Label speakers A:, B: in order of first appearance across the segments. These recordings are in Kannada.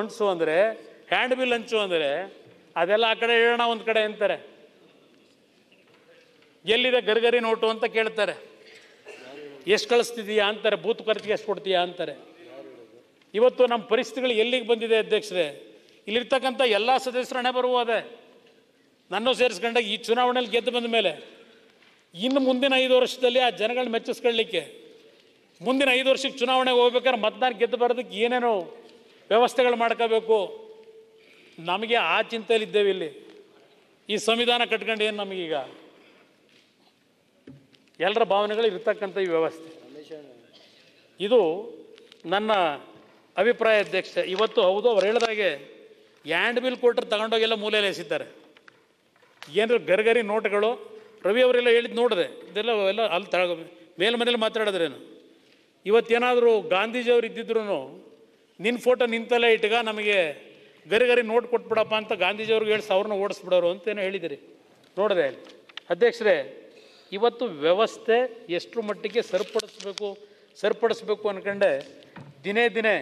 A: ಅಂಟಿಸು ಅಂದರೆ ಹ್ಯಾಂಡ್ ಬಿಲ್ ಹಂಚು ಅಂದರೆ ಅದೆಲ್ಲ ಆ ಕಡೆ ಹೇಳೋಣ ಒಂದು ಕಡೆ ಅಂತಾರೆ ಎಲ್ಲಿದೆ ಗರಿಗರಿ ನೋಟು ಅಂತ ಕೇಳ್ತಾರೆ ಎಷ್ಟು ಕಳಿಸ್ತಿದೀಯಾ ಅಂತಾರೆ ಬೂತ್ ಖರ್ಚಿಗೆ ಎಷ್ಟು ಕೊಡ್ತೀಯಾ ಅಂತಾರೆ ಇವತ್ತು ನಮ್ಮ ಪರಿಸ್ಥಿತಿಗಳು ಎಲ್ಲಿಗೆ ಬಂದಿದೆ ಅಧ್ಯಕ್ಷರೇ ಇಲ್ಲಿರ್ತಕ್ಕಂಥ ಎಲ್ಲ ಸದಸ್ಯರು ಹಣೆ ಬರುವುದೆ ನನ್ನೂ ಸೇರಿಸ್ಕೊಂಡಾಗ ಈ ಚುನಾವಣೆಯಲ್ಲಿ ಗೆದ್ದು ಬಂದ ಮೇಲೆ ಇನ್ನು ಮುಂದಿನ ಐದು ವರ್ಷದಲ್ಲಿ ಆ ಜನಗಳನ್ನ ಮೆಚ್ಚಿಸ್ಕೊಳ್ಳಿಕ್ಕೆ ಮುಂದಿನ ಐದು ವರ್ಷಕ್ಕೆ ಚುನಾವಣೆಗೆ ಹೋಗ್ಬೇಕಾದ್ರೆ ಮತದಾನ ಗೆದ್ದು ಬರೋದಕ್ಕೆ ಏನೇನೋ ವ್ಯವಸ್ಥೆಗಳು ಮಾಡ್ಕೋಬೇಕು ನಮಗೆ ಆ ಚಿಂತೆಯಲ್ಲಿದ್ದೇವೆ ಇಲ್ಲಿ ಈ ಸಂವಿಧಾನ ಕಟ್ಕೊಂಡು ಏನು ನಮಗೀಗ ಎಲ್ಲರ ಭಾವನೆಗಳು ಇರ್ತಕ್ಕಂಥ ಈ ವ್ಯವಸ್ಥೆ ಇದು ನನ್ನ ಅಭಿಪ್ರಾಯ ಅಧ್ಯಕ್ಷ ಇವತ್ತು ಹೌದು ಅವ್ರು ಹೇಳಿದಾಗೆ ಹ್ಯಾಂಡ್ ಬಿಲ್ ಕೊಟ್ಟರೆ ತಗೊಂಡೋಗೆಲ್ಲ ಮೂಲೆಯಲ್ಲಿ ಎಸಿದ್ದಾರೆ ಏನರ ಗರಿಗರಿ ನೋಟ್ಗಳು ರವಿ ಅವರೆಲ್ಲ ಹೇಳಿದ್ದು ನೋಡಿದೆ ಇದೆಲ್ಲ ಎಲ್ಲ ಅಲ್ಲಿ ತಳ ಮೇಲ್ಮನೇಲಿ ಮಾತಾಡಿದ್ರೇನು ಇವತ್ತೇನಾದರೂ ಗಾಂಧೀಜಿಯವರು ಇದ್ದಿದ್ರು ನಿನ್ನ ಫೋಟೋ ನಿಂತಲ್ಲೇ ಇಟ್ಗ ನಮಗೆ ಗರಿ ಗರಿ ನೋಟ್ ಕೊಟ್ಬಿಡಪ್ಪ ಅಂತ ಗಾಂಧೀಜಿಯವ್ರಿಗೆ ಹೇಳಿ ಸಾವಿರನ ಓಡಿಸ್ಬಿಡೋರು ಅಂತೇನು ಹೇಳಿದಿರಿ ನೋಡಿದೆ ಅಧ್ಯಕ್ಷರೇ ಇವತ್ತು ವ್ಯವಸ್ಥೆ ಎಷ್ಟು ಮಟ್ಟಿಗೆ ಸರಿಪಡಿಸ್ಬೇಕು ಸರಿಪಡಿಸ್ಬೇಕು ಅಂದ್ಕೊಂಡೆ ದಿನೇ ದಿನೇ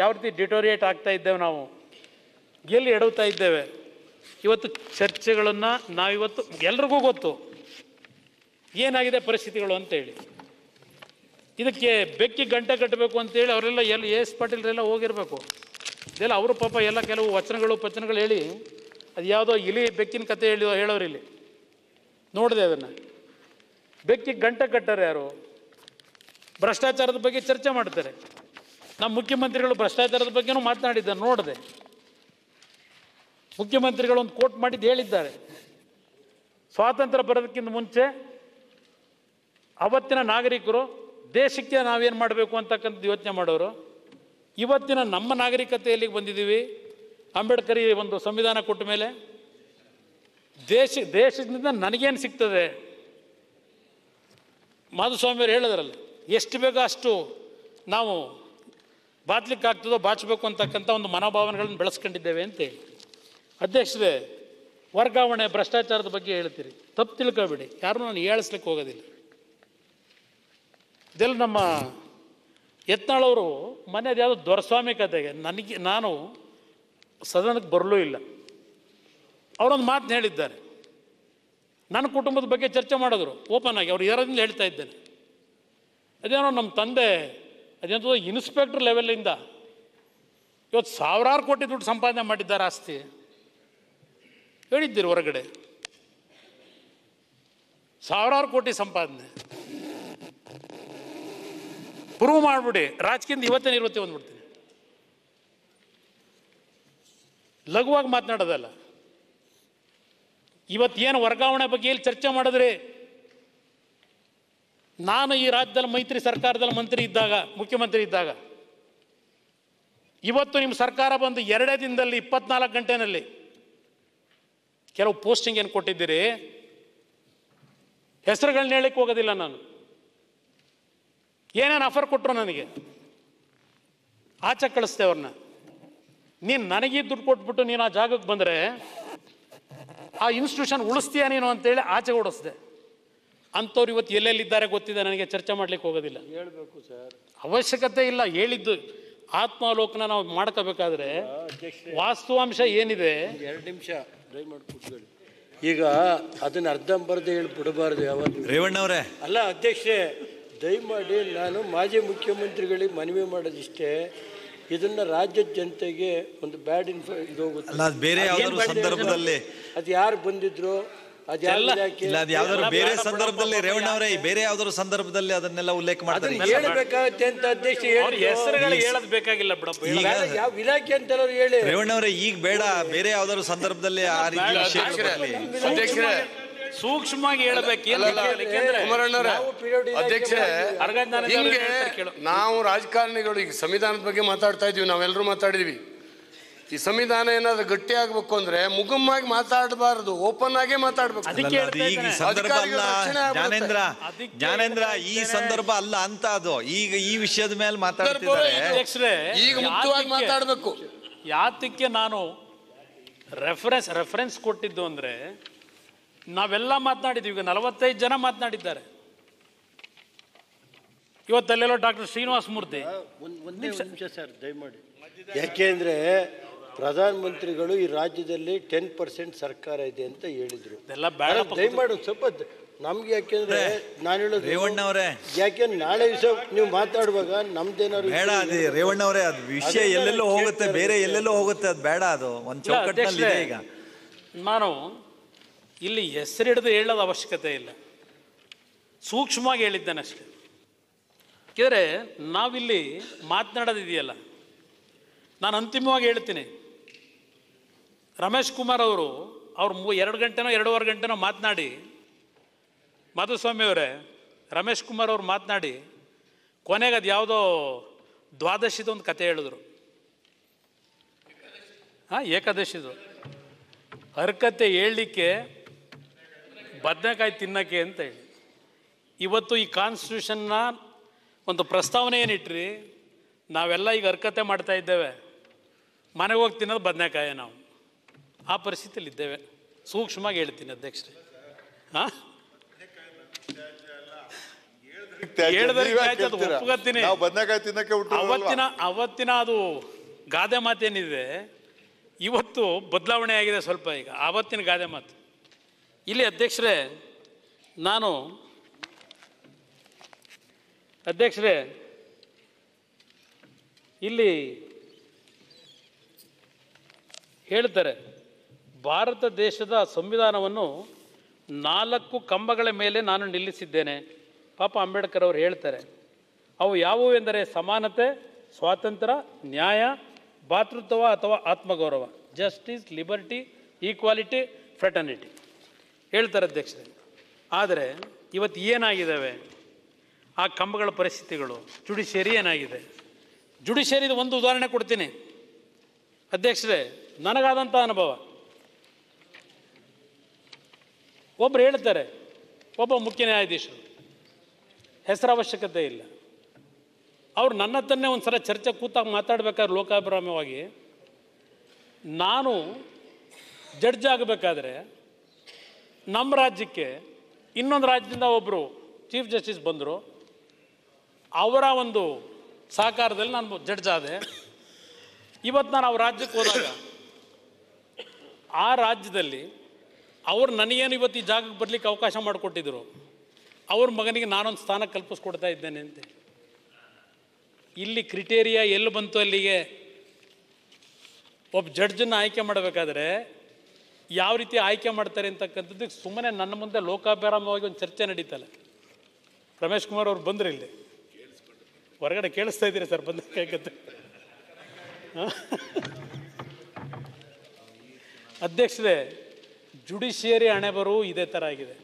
A: ಯಾವ ರೀತಿ ಡಿಟೋರಿಯೇಟ್ ಆಗ್ತಾ ಇದ್ದೇವೆ ನಾವು ಎಲ್ಲಿ ಎಡವ್ತಾ ಇದ್ದೇವೆ ಇವತ್ತು ಚರ್ಚೆಗಳನ್ನು ನಾವಿವತ್ತು ಎಲ್ರಿಗೂ ಗೊತ್ತು ಏನಾಗಿದೆ ಪರಿಸ್ಥಿತಿಗಳು ಅಂತೇಳಿ ಇದಕ್ಕೆ ಬೆಕ್ಕಿ ಗಂಟೆ ಕಟ್ಟಬೇಕು ಅಂತೇಳಿ ಅವರೆಲ್ಲ ಎಲ್ಲಿ ಎಸ್ ಪಾಟೀಲ್ರೆಲ್ಲ ಹೋಗಿರಬೇಕು ಇದೆಲ್ಲ ಅವರು ಪಾಪ ಎಲ್ಲ ಕೆಲವು ವಚನಗಳು ಪಚನಗಳು ಹೇಳಿ ಅದು ಯಾವುದೋ ಇಲಿ ಬೆಕ್ಕಿನ ಕತೆ ಹೇಳಿ ಇಲ್ಲಿ ನೋಡಿದೆ ಅದನ್ನು ಬೆಕ್ಕಿ ಗಂಟೆ ಕಟ್ಟಾರೆ ಯಾರು ಭ್ರಷ್ಟಾಚಾರದ ಬಗ್ಗೆ ಚರ್ಚೆ ಮಾಡ್ತಾರೆ ನಮ್ಮ ಮುಖ್ಯಮಂತ್ರಿಗಳು ಭ್ರಷ್ಟಾಚಾರದ ಬಗ್ಗೆನೂ ಮಾತನಾಡಿದ್ದಾರೆ ನೋಡಿದೆ ಮುಖ್ಯಮಂತ್ರಿಗಳು ಒಂದು ಕೋಟ್ ಮಾಡಿದ್ದು ಹೇಳಿದ್ದಾರೆ ಸ್ವಾತಂತ್ರ್ಯ ಬರೋದಕ್ಕಿಂತ ಮುಂಚೆ ಅವತ್ತಿನ ನಾಗರಿಕರು ದೇಶಕ್ಕೆ ನಾವೇನು ಮಾಡಬೇಕು ಅಂತಕ್ಕಂಥದ್ದು ಯೋಚನೆ ಮಾಡೋರು ಇವತ್ತಿನ ನಮ್ಮ ನಾಗರಿಕತೆಯಲ್ಲಿ ಬಂದಿದ್ದೀವಿ ಅಂಬೇಡ್ಕರ್ ಒಂದು ಸಂವಿಧಾನ ಕೊಟ್ಟ ಮೇಲೆ ದೇಶ ದೇಶದಿಂದ ನನಗೇನು ಸಿಗ್ತದೆ ಮಾಧುಸ್ವಾಮಿಯವರು ಹೇಳಿದ್ರಲ್ಲ ಎಷ್ಟು ಬೇಗ ಅಷ್ಟು ನಾವು ಆಗ್ತದೋ ಬಾಚಬೇಕು ಅಂತಕ್ಕಂಥ ಒಂದು ಮನೋಭಾವನೆಗಳನ್ನು ಬೆಳೆಸ್ಕೊಂಡಿದ್ದೇವೆ ಅಂತೇಳಿ ಅಧ್ಯಕ್ಷರೇ ವರ್ಗಾವಣೆ ಭ್ರಷ್ಟಾಚಾರದ ಬಗ್ಗೆ ಹೇಳ್ತೀರಿ ತಪ್ಪು ತಿಳ್ಕೊಬೇಡಿ ಯಾರನ್ನೂ ನಾನು ಹೇಳಿಸ್ಲಿಕ್ಕೆ ಹೋಗೋದಿಲ್ಲ ಇದೆಲ್ಲ ನಮ್ಮ ಯತ್ನಾಳವರು ಅದು ಯಾವುದೋ ದೊರಸ್ವಾಮಿ ಕತೆಗೆ ನನಗೆ ನಾನು ಸದನಕ್ಕೆ ಬರಲೂ ಇಲ್ಲ ಅವರೊಂದು ಮಾತನ್ನ ಹೇಳಿದ್ದಾರೆ ನನ್ನ ಕುಟುಂಬದ ಬಗ್ಗೆ ಚರ್ಚೆ ಮಾಡಿದ್ರು ಓಪನ್ ಆಗಿ ಅವ್ರು ಯಾರಿಂದ ಹೇಳ್ತಾ ಇದ್ದೇನೆ ಅದೇನೋ ನಮ್ಮ ತಂದೆ ಅದೇನೋ ಇನ್ಸ್ಪೆಕ್ಟ್ರ್ ಲೆವೆಲಿಂದ ಇವತ್ತು ಸಾವಿರಾರು ಕೋಟಿ ದುಡ್ಡು ಸಂಪಾದನೆ ಮಾಡಿದ್ದಾರೆ ಆಸ್ತಿ ಹೇಳಿದ್ದೀರಿ ಹೊರಗಡೆ ಸಾವಿರಾರು ಕೋಟಿ ಸಂಪಾದನೆ ಪ್ರೂವ್ ಮಾಡಿಬಿಡಿ ರಾಜಕೀಯದಿಂದ ಇವತ್ತೇ ಇರುತ್ತೆ ಬಂದ್ಬಿಡ್ತೀನಿ ಲಘುವಾಗಿ ಮಾತನಾಡೋದಲ್ಲ ಇವತ್ತೇನು ವರ್ಗಾವಣೆ ಬಗ್ಗೆ ಎಲ್ಲಿ ಚರ್ಚೆ ಮಾಡಿದ್ರೆ ನಾನು ಈ ರಾಜ್ಯದಲ್ಲಿ ಮೈತ್ರಿ ಸರ್ಕಾರದಲ್ಲಿ ಮಂತ್ರಿ ಇದ್ದಾಗ ಮುಖ್ಯಮಂತ್ರಿ ಇದ್ದಾಗ ಇವತ್ತು ನಿಮ್ಮ ಸರ್ಕಾರ ಬಂದು ಎರಡೇ ದಿನದಲ್ಲಿ ಇಪ್ಪತ್ನಾಲ್ಕು ಗಂಟೆನಲ್ಲಿ ಕೆಲವು ಪೋಸ್ಟಿಂಗ್ ಏನು ಕೊಟ್ಟಿದ್ದೀರಿ ಹೆಸರುಗಳನ್ನ ಹೇಳಕ್ಕೆ ಹೋಗೋದಿಲ್ಲ ನಾನು ಏನೇನು ಆಫರ್ ಕೊಟ್ಟರು ನನಗೆ ಆಚೆ ಕಳಿಸ್ತೆ ಅವ್ರನ್ನ ನೀನು ನನಗೆ ದುಡ್ಡು ಕೊಟ್ಬಿಟ್ಟು ನೀನು ಆ ಜಾಗಕ್ಕೆ ಬಂದರೆ ಆ ಇನ್ಸ್ಟಿಟ್ಯೂಷನ್ ಉಳಿಸ್ತೀಯ ನೀನು ಅಂತೇಳಿ ಆಚೆ ಓಡಿಸ್ದೆ ಅಂಥವ್ರು ಇವತ್ತು ಎಲ್ಲೆಲ್ಲಿದ್ದಾರೆ ಗೊತ್ತಿದೆ ನನಗೆ ಚರ್ಚೆ ಮಾಡಲಿಕ್ಕೆ ಹೋಗೋದಿಲ್ಲ ಹೇಳಬೇಕು ಸರ್ ಅವಶ್ಯಕತೆ ಇಲ್ಲ ಹೇಳಿದ್ದು ಆತ್ಮಾವಲೋಕನ ನಾವು ಮಾಡ್ಕೋಬೇಕಾದ್ರೆ ವಾಸ್ತವಾಂಶ ಏನಿದೆ ಎರಡು ನಿಮಿಷ ಡ್ರೈ ಮಾಡಿ ಈಗ ಅದನ್ನ ಅರ್ಧಂಬರ್ಧ ಹೇಳಿ ಬಿಡಬಾರ್ದು ಯಾವತ್ತು ರೇವಣ್ಣವ್ರೆ ಅಲ್ಲ ಅಧ್ಯಕ್ಷರೇ ದಯಮಾಡಿ ನಾನು ಮಾಜಿ ಮುಖ್ಯಮಂತ್ರಿಗಳಿಗೆ ಮನವಿ ಮಾಡೋದಿಷ್ಟೇ ಇದನ್ನ ರಾಜ್ಯದ ಜನತೆಗೆ ಒಂದು ಬ್ಯಾಡ್ ಇನ್ಫೋ ಅದು ಬೇರೆ ಯಾವ್ದಾದ್ರು ಸಂದರ್ಭದಲ್ಲಿ ಅದು ಯಾರು ಬಂದಿದ್ರು ಇಲ್ಲ ಅದು ಯಾವ್ದಾದ್ರು ಬೇರೆ ಸಂದರ್ಭದಲ್ಲಿ ರೇವಣ್ಣ ಅವರೇ ಬೇರೆ ಯಾವ್ದಾದ್ರು ಸಂದರ್ಭದಲ್ಲಿ ಅದನ್ನೆಲ್ಲ ಉಲ್ಲೇಖ ಮಾಡ್ತಾರೆ ಹೇಳ್ಬೇಕಾಗತ್ತೆ ಅಂತ ಅಧ್ಯಕ್ಷ ಹೇಳದ್ ಬೇಕಾಗಿಲ್ಲ ಬಿಡಪ್ಪ ಯಾವ ಇಲಾಖೆ ಅಂತ ರೇವಣ್ಣ ಅವರೇ ಈಗ ಬೇಡ ಬೇರೆ ಯಾವ್ದಾದ್ರು ಸಂದರ್ಭದಲ್ಲಿ ಆ ರೀತಿ ವಿಷಯಗಳಲ್ಲಿ ಸೂಕ್ಷ್ಮವಾಗಿ ಹೇಳಬೇಕು ನಾವು ರಾಜಕಾರಣಿಗಳು ಈಗ ಸಂವಿಧಾನದ ಬಗ್ಗೆ ಮಾತಾಡ್ತಾ ಇದೀವಿ ನಾವೆಲ್ಲರೂ ಮಾತಾಡಿದೀವಿ ಈ ಸಂವಿಧಾನ ಏನಾದ್ರೂ ಗಟ್ಟಿ ಆಗ್ಬೇಕು ಅಂದ್ರೆ ಮುಗಮ್ಮಾಗಿ ಮಾತಾಡಬಾರದು ಓಪನ್ ಆಗೇ ಮಾತಾಡ್ಬೇಕು ಜ್ಞಾನೇಂದ್ರ ಈ ಸಂದರ್ಭ ಅಲ್ಲ ಅಂತ ಅದು ಈಗ ಈ ವಿಷಯದ ಮೇಲೆ ಮಾತಾಡ್ತಾರೆ ಈಗ ಮುಖ್ಯವಾಗಿ ಮಾತಾಡಬೇಕು ಯಾತಕ್ಕೆ ನಾನು ರೆಫರೆನ್ಸ್ ರೆಫರೆನ್ಸ್ ಕೊಟ್ಟಿದ್ದು ಅಂದ್ರೆ ನಾವೆಲ್ಲ ಮಾತನಾಡಿದ್ದೀವಿ ಈಗ ನಲವತ್ತೈದು ಜನ ಮಾತನಾಡಿದ್ದಾರೆ ಇವತ್ತಲ್ಲೆಲ್ಲ ಡಾಕ್ಟರ್ ಶ್ರೀನಿವಾಸ ಮೂರ್ತಿ ಒಂದು ನಿಮಿಷ ಸರ್ ದಯಮಾಡಿ ಯಾಕೆಂದರೆ ಪ್ರಧಾನಮಂತ್ರಿಗಳು ಈ ರಾಜ್ಯದಲ್ಲಿ ಟೆನ್ ಪರ್ಸೆಂಟ್ ಸರ್ಕಾರ ಇದೆ ಅಂತ ಹೇಳಿದರು ದಯಮಾಡು ಸ್ವಲ್ಪ ನಮ್ಗೆ ಯಾಕೆಂದ್ರೆ ನಾನು ಹೇಳೋದು ರೇವಣ್ಣವರೇ ಅವರೇ ಯಾಕೆ ನಾಳೆ ವಿಷಯ ನೀವು ಮಾತಾಡುವಾಗ ನಮ್ದೇನಾದ್ರು ಬೇಡ ಅದೇ ರೇವಣ್ಣವರೇ ಅದು ವಿಷಯ ಎಲ್ಲೆಲ್ಲೋ ಹೋಗುತ್ತೆ ಬೇರೆ ಎಲ್ಲೆಲ್ಲೋ ಹೋಗುತ್ತೆ ಅದು ಬೇಡ ಅದು ಒಂದು ಚೌಕಟ್ಟಿನಲ್ಲಿ ಈಗ ನಾನು ಇಲ್ಲಿ ಹೆಸರಿಡದು ಹೇಳೋದು ಅವಶ್ಯಕತೆ ಇಲ್ಲ ಸೂಕ್ಷ್ಮವಾಗಿ ಹೇಳಿದ್ದಾನೆ ಅಷ್ಟೆ ಏಕೆಂದರೆ ನಾವಿಲ್ಲಿ ಮಾತನಾಡೋದಿದೆಯಲ್ಲ ನಾನು ಅಂತಿಮವಾಗಿ ಹೇಳ್ತೀನಿ ರಮೇಶ್ ಕುಮಾರ್ ಅವರು ಅವ್ರು ಮೂ ಎರಡು ಗಂಟೆನೋ ಎರಡೂವರೆ ಗಂಟೆನೋ ಮಾತನಾಡಿ ಮಾಧುಸ್ವಾಮಿಯವರೇ ರಮೇಶ್ ಕುಮಾರ್ ಅವರು ಮಾತನಾಡಿ ಕೊನೆಗೆ ಅದು ಯಾವುದೋ ಒಂದು ಕತೆ ಹೇಳಿದ್ರು ಹಾಂ ಏಕಾದಶಿದು ಹರ್ಕತೆ ಹೇಳಲಿಕ್ಕೆ ಬದನೆಕಾಯಿ ತಿನ್ನಕ್ಕೆ ಅಂತ ಹೇಳಿ ಇವತ್ತು ಈ ಕಾನ್ಸ್ಟಿಟ್ಯೂಷನ್ನ ಒಂದು ಪ್ರಸ್ತಾವನೆ ಏನಿಟ್ರಿ ನಾವೆಲ್ಲ ಈಗ ಅರ್ಕತೆ ಮಾಡ್ತಾ ಇದ್ದೇವೆ ಮನೆಗೆ ಹೋಗಿ ತಿನ್ನೋದು ಬದನೆಕಾಯಿ ನಾವು ಆ ಪರಿಸ್ಥಿತಿಯಲ್ಲಿ ಇದ್ದೇವೆ ಸೂಕ್ಷ್ಮವಾಗಿ ಹೇಳ್ತೀನಿ ಅಧ್ಯಕ್ಷರೇ ಹಾಂ ಅವತ್ತಿನ ಅವತ್ತಿನ ಅದು ಗಾದೆ ಮಾತೇನಿದೆ ಇವತ್ತು ಬದಲಾವಣೆ ಆಗಿದೆ ಸ್ವಲ್ಪ ಈಗ ಆವತ್ತಿನ ಗಾದೆ ಮಾತು ಇಲ್ಲಿ ಅಧ್ಯಕ್ಷರೇ ನಾನು ಅಧ್ಯಕ್ಷರೇ ಇಲ್ಲಿ ಹೇಳ್ತಾರೆ ಭಾರತ ದೇಶದ ಸಂವಿಧಾನವನ್ನು ನಾಲ್ಕು ಕಂಬಗಳ ಮೇಲೆ ನಾನು ನಿಲ್ಲಿಸಿದ್ದೇನೆ ಪಾಪ ಅಂಬೇಡ್ಕರ್ ಅವರು ಹೇಳ್ತಾರೆ ಅವು ಯಾವುವು ಎಂದರೆ ಸಮಾನತೆ ಸ್ವಾತಂತ್ರ್ಯ ನ್ಯಾಯ ಭಾತೃತ್ವ ಅಥವಾ ಆತ್ಮಗೌರವ ಜಸ್ಟಿಸ್ ಲಿಬರ್ಟಿ ಈಕ್ವಾಲಿಟಿ ಫ್ರೆಟರ್ನಿಟಿ ಹೇಳ್ತಾರೆ ಅಧ್ಯಕ್ಷರೇ ಆದರೆ ಇವತ್ತು ಏನಾಗಿದ್ದಾವೆ ಆ ಕಂಬಗಳ ಪರಿಸ್ಥಿತಿಗಳು ಜುಡಿಷಿಯರಿ ಏನಾಗಿದೆ ಜುಡಿಷಿಯರಿ ಒಂದು ಉದಾಹರಣೆ ಕೊಡ್ತೀನಿ ಅಧ್ಯಕ್ಷರೇ ನನಗಾದಂಥ ಅನುಭವ ಒಬ್ಬರು ಹೇಳ್ತಾರೆ ಒಬ್ಬ ಮುಖ್ಯ ನ್ಯಾಯಾಧೀಶರು ಹೆಸರು ಅವಶ್ಯಕತೆ ಇಲ್ಲ ಅವರು ನನ್ನ ತನ್ನೇ ಒಂದು ಸಲ ಚರ್ಚೆ ಕೂತಾಗ ಮಾತಾಡಬೇಕಾದ್ರೆ ಲೋಕಾಭಿರಾಮವಾಗಿ ನಾನು ಜಡ್ಜ್ ಆಗಬೇಕಾದ್ರೆ ನಮ್ಮ ರಾಜ್ಯಕ್ಕೆ ಇನ್ನೊಂದು ರಾಜ್ಯದಿಂದ ಒಬ್ಬರು ಚೀಫ್ ಜಸ್ಟಿಸ್ ಬಂದರು ಅವರ ಒಂದು ಸಹಕಾರದಲ್ಲಿ ನಾನು ಜಡ್ಜ್ ಆದೆ ಇವತ್ತು ನಾನು ಅವ್ರ ರಾಜ್ಯಕ್ಕೆ ಹೋದಾಗ ಆ ರಾಜ್ಯದಲ್ಲಿ ಅವರು ನನಗೇನು ಇವತ್ತು ಈ ಜಾಗಕ್ಕೆ ಬರಲಿಕ್ಕೆ ಅವಕಾಶ ಮಾಡಿಕೊಟ್ಟಿದ್ರು ಅವ್ರ ಮಗನಿಗೆ ನಾನೊಂದು ಸ್ಥಾನ ಕಲ್ಪಿಸ್ಕೊಡ್ತಾ ಇದ್ದೇನೆ ಅಂತ ಇಲ್ಲಿ ಕ್ರಿಟೇರಿಯಾ ಎಲ್ಲಿ ಬಂತು ಅಲ್ಲಿಗೆ ಒಬ್ಬ ಜಡ್ಜನ್ನು ಆಯ್ಕೆ ಮಾಡಬೇಕಾದ್ರೆ ಯಾವ ರೀತಿ ಆಯ್ಕೆ ಮಾಡ್ತಾರೆ ಅಂತಕ್ಕಂಥದ್ದು ಸುಮ್ಮನೆ ನನ್ನ ಮುಂದೆ ಲೋಕಾಭಿರಾಮವಾಗಿ ಒಂದು ಚರ್ಚೆ ನಡೀತಲ್ಲ ರಮೇಶ್ ಕುಮಾರ್ ಅವ್ರು ಬಂದರು ಇಲ್ಲಿ ಹೊರಗಡೆ ಕೇಳಿಸ್ತಾ ಇದ್ದೀರಿ ಸರ್ ಬಂದ ಅಧ್ಯಕ್ಷರೇ ಜುಡಿಷಿಯರಿ ಹಣೆ ಬರು ಇದೇ ಥರ ಆಗಿದೆ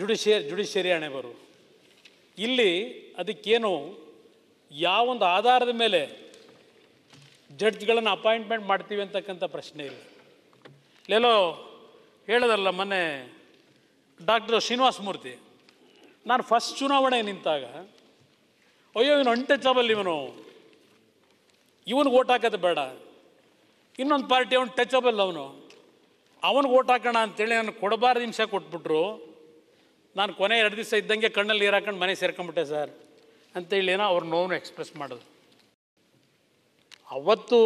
A: ಜುಡಿಷಿಯರ್ ಜುಡಿಷಿಯರಿ ಹಣೆ ಇಲ್ಲಿ ಅದಕ್ಕೇನು ಯಾವೊಂದು ಆಧಾರದ ಮೇಲೆ ಜಡ್ಜ್ಗಳನ್ನು ಅಪಾಯಿಂಟ್ಮೆಂಟ್ ಮಾಡ್ತೀವಿ ಅಂತಕ್ಕಂಥ ಪ್ರಶ್ನೆ ಇಲ್ಲ ಲೇಲೋ ಹೇಳೋದಲ್ಲ ಮೊನ್ನೆ ಡಾಕ್ಟರ್ ಶ್ರೀನಿವಾಸ ಮೂರ್ತಿ ನಾನು ಫಸ್ಟ್ ಚುನಾವಣೆ ನಿಂತಾಗ ಅಯ್ಯೋ ಇವನು ಅನ್ಟಚಬಲ್ ಇವನು ಇವನು ಓಟ್ ಹಾಕೋದು ಬೇಡ ಇನ್ನೊಂದು ಪಾರ್ಟಿ ಅವನು ಟಚಬಲ್ ಅವನು ಅವನಿಗೆ ಓಟ್ ಹಾಕೋಣ ಅಂತೇಳಿ ನಾನು ಕೊಡಬಾರ್ದು ನಿಮಿಷ ಕೊಟ್ಬಿಟ್ರು ನಾನು ಕೊನೆ ಎರಡು ದಿವಸ ಇದ್ದಂಗೆ ಕಣ್ಣಲ್ಲಿ ನೀರು ಹಾಕೊಂಡು ಮನೆ ಸೇರ್ಕೊಂಬಿಟ್ಟೆ ಸರ್ ಅಂತೇಳಿ ಏನೋ ಅವ್ರ ನೋವನ್ನು ಎಕ್ಸ್ಪ್ರೆಸ್ ಮಾಡೋದು ಅವತ್ತು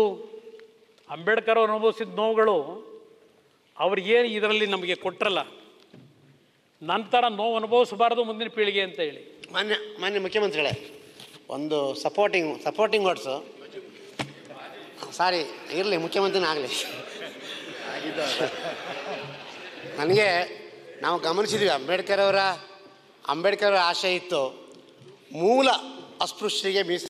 A: ಅಂಬೇಡ್ಕರ್ ಅವರು ಅನುಭವಿಸಿದ ನೋವುಗಳು ಅವ್ರಿಗೇನು ಇದರಲ್ಲಿ ನಮಗೆ ಕೊಟ್ಟರಲ್ಲ ನಂತರ ನೋವು ಅನುಭವಿಸಬಾರದು ಮುಂದಿನ ಪೀಳಿಗೆ ಅಂತ ಹೇಳಿ ಮಾನ್ಯ ಮಾನ್ಯ ಮುಖ್ಯಮಂತ್ರಿಗಳೇ ಒಂದು ಸಪೋರ್ಟಿಂಗ್ ಸಪೋರ್ಟಿಂಗ್ ವರ್ಡ್ಸು ಸಾರಿ ಇರಲಿ ಮುಖ್ಯಮಂತ್ರಿನೇ ಆಗಲಿ ನನಗೆ ನಾವು ಗಮನಿಸಿದ್ವಿ ಅಂಬೇಡ್ಕರ್ ಅವರ ಅಂಬೇಡ್ಕರ್ ಅವರ ಆಶಯ ಇತ್ತು ಮೂಲ ಅಸ್ಪೃಶ್ಯರಿಗೆ ಮೀಸ